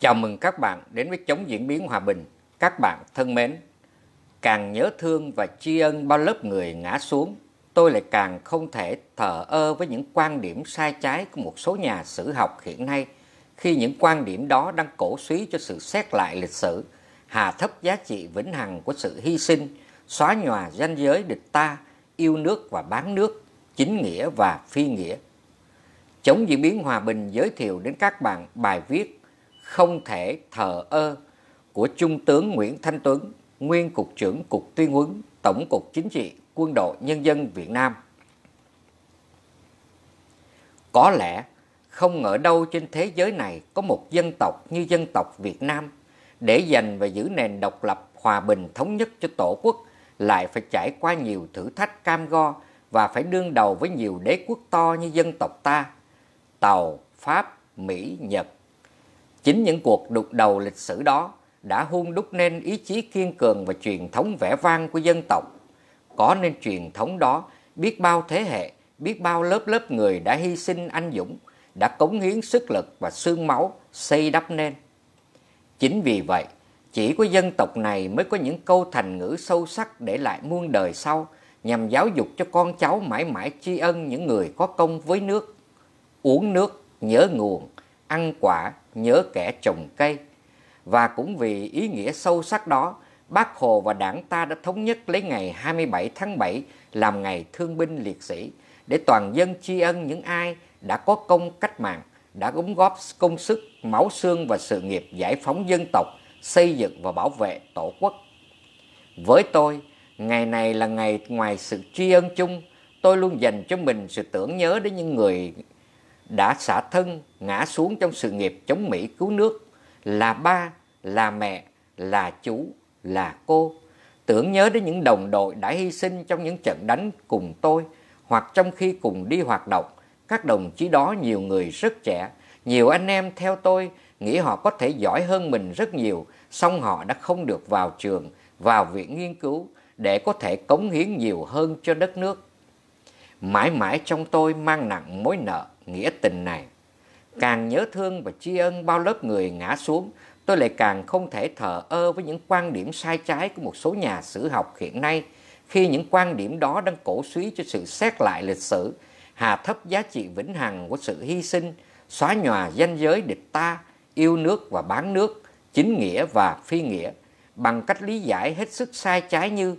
Chào mừng các bạn đến với Chống Diễn biến Hòa bình. Các bạn thân mến, càng nhớ thương và tri ân bao lớp người ngã xuống, tôi lại càng không thể thờ ơ với những quan điểm sai trái của một số nhà sử học hiện nay khi những quan điểm đó đang cổ suý cho sự xét lại lịch sử, hạ thấp giá trị vĩnh hằng của sự hy sinh, xóa nhòa ranh giới địch ta, yêu nước và bán nước, chính nghĩa và phi nghĩa. Chống diễn biến hòa bình giới thiệu đến các bạn bài viết không thể thờ ơ của Trung tướng Nguyễn Thanh Tuấn, nguyên Cục trưởng Cục Tuyên huấn Tổng cục Chính trị Quân đội Nhân dân Việt Nam. Có lẽ không ngờ đâu trên thế giới này có một dân tộc như dân tộc Việt Nam để giành và giữ nền độc lập hòa bình thống nhất cho Tổ quốc lại phải trải qua nhiều thử thách cam go và phải đương đầu với nhiều đế quốc to như dân tộc ta. Tàu, Pháp, Mỹ, Nhật, Chính những cuộc đụng đầu lịch sử đó đã hung đúc nên ý chí kiên cường và truyền thống vẻ vang của dân tộc. Có nên truyền thống đó, biết bao thế hệ, biết bao lớp lớp người đã hy sinh anh dũng, đã cống hiến sức lực và xương máu xây đắp nên. Chính vì vậy, chỉ có dân tộc này mới có những câu thành ngữ sâu sắc để lại muôn đời sau, nhằm giáo dục cho con cháu mãi mãi tri ân những người có công với nước. Uống nước, nhớ nguồn, ăn quả, nhớ kẻ trồng cây. Và cũng vì ý nghĩa sâu sắc đó, Bác Hồ và Đảng ta đã thống nhất lấy ngày 27 tháng 7 làm ngày thương binh liệt sĩ để toàn dân tri ân những ai đã có công cách mạng, đã đóng góp công sức, máu xương và sự nghiệp giải phóng dân tộc, xây dựng và bảo vệ Tổ quốc. Với tôi, ngày này là ngày ngoài sự tri ân chung, tôi luôn dành cho mình sự tưởng nhớ đến những người đã xả thân ngã xuống trong sự nghiệp chống Mỹ cứu nước, là ba, là mẹ, là chú, là cô. Tưởng nhớ đến những đồng đội đã hy sinh trong những trận đánh cùng tôi hoặc trong khi cùng đi hoạt động, các đồng chí đó nhiều người rất trẻ, nhiều anh em theo tôi nghĩ họ có thể giỏi hơn mình rất nhiều, song họ đã không được vào trường, vào viện nghiên cứu để có thể cống hiến nhiều hơn cho đất nước. Mãi mãi trong tôi mang nặng mối nợ nghĩa tình này. Càng nhớ thương và tri ân bao lớp người ngã xuống, tôi lại càng không thể thờ ơ với những quan điểm sai trái của một số nhà sử học hiện nay, khi những quan điểm đó đang cổ suý cho sự xét lại lịch sử, hà thấp giá trị vĩnh hằng của sự hy sinh, xóa nhòa danh giới địch ta, yêu nước và bán nước, chính nghĩa và phi nghĩa, bằng cách lý giải hết sức sai trái như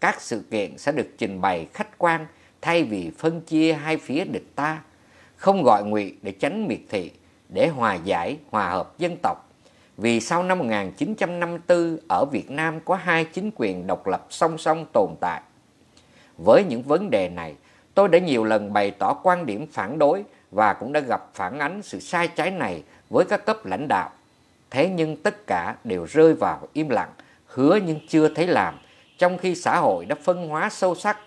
các sự kiện sẽ được trình bày khách quan thay vì phân chia hai phía địch ta không gọi ngụy để tránh miệt thị, để hòa giải, hòa hợp dân tộc. Vì sau năm 1954 ở Việt Nam có hai chính quyền độc lập song song tồn tại. Với những vấn đề này, tôi đã nhiều lần bày tỏ quan điểm phản đối và cũng đã gặp phản ánh sự sai trái này với các cấp lãnh đạo. Thế nhưng tất cả đều rơi vào im lặng, hứa nhưng chưa thấy làm, trong khi xã hội đã phân hóa sâu sắc.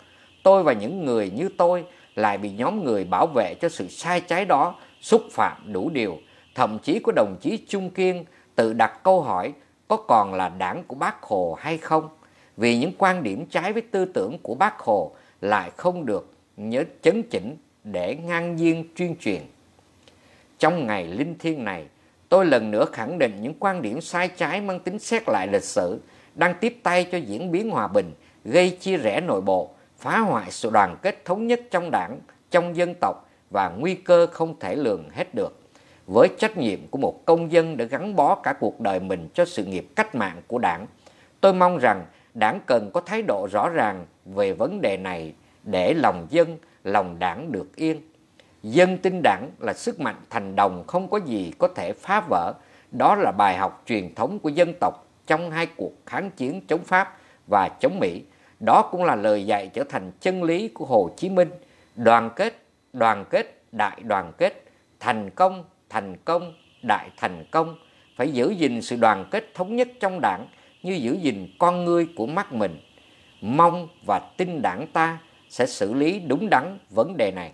Tôi và những người như tôi lại bị nhóm người bảo vệ cho sự sai trái đó xúc phạm đủ điều. Thậm chí có đồng chí Trung Kiên tự đặt câu hỏi có còn là đảng của bác Hồ hay không? Vì những quan điểm trái với tư tưởng của bác Hồ lại không được nhớ chấn chỉnh để ngang nhiên chuyên truyền. Trong ngày linh thiêng này, tôi lần nữa khẳng định những quan điểm sai trái mang tính xét lại lịch sử đang tiếp tay cho diễn biến hòa bình, gây chia rẽ nội bộ, phá hoại sự đoàn kết thống nhất trong đảng, trong dân tộc và nguy cơ không thể lường hết được. Với trách nhiệm của một công dân đã gắn bó cả cuộc đời mình cho sự nghiệp cách mạng của đảng, tôi mong rằng đảng cần có thái độ rõ ràng về vấn đề này để lòng dân, lòng đảng được yên. Dân tin đảng là sức mạnh thành đồng không có gì có thể phá vỡ. Đó là bài học truyền thống của dân tộc trong hai cuộc kháng chiến chống Pháp và chống Mỹ đó cũng là lời dạy trở thành chân lý của Hồ Chí Minh. Đoàn kết, đoàn kết, đại đoàn kết, thành công, thành công, đại thành công. Phải giữ gìn sự đoàn kết thống nhất trong đảng như giữ gìn con người của mắt mình. Mong và tin đảng ta sẽ xử lý đúng đắn vấn đề này.